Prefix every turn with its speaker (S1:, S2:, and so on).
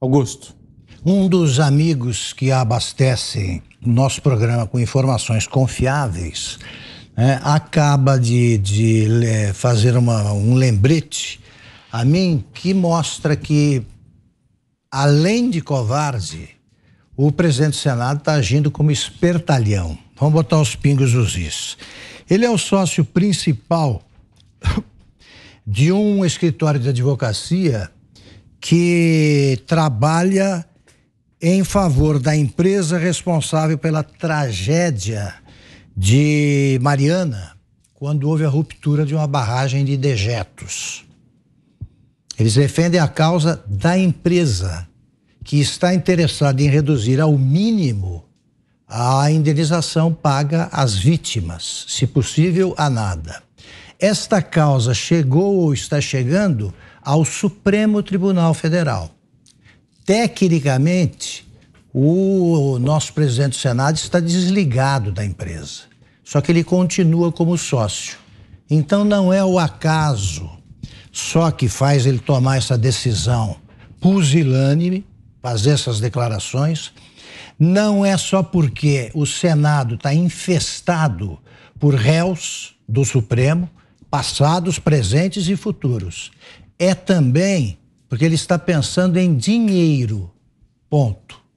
S1: Augusto. Um dos amigos que abastece nosso programa com informações confiáveis né, acaba de, de é, fazer uma, um lembrete a mim que mostra que, além de covarde, o presidente do Senado está agindo como espertalhão. Vamos botar os pingos nos is. Ele é o sócio principal de um escritório de advocacia que trabalha em favor da empresa responsável pela tragédia de Mariana, quando houve a ruptura de uma barragem de dejetos. Eles defendem a causa da empresa, que está interessada em reduzir ao mínimo a indenização paga às vítimas, se possível, a nada. Esta causa chegou ou está chegando ao Supremo Tribunal Federal. Tecnicamente, o nosso presidente do Senado está desligado da empresa, só que ele continua como sócio. Então não é o acaso só que faz ele tomar essa decisão pusilânime, fazer essas declarações. Não é só porque o Senado está infestado por réus do Supremo, passados, presentes e futuros. É também porque ele está pensando em dinheiro. Ponto.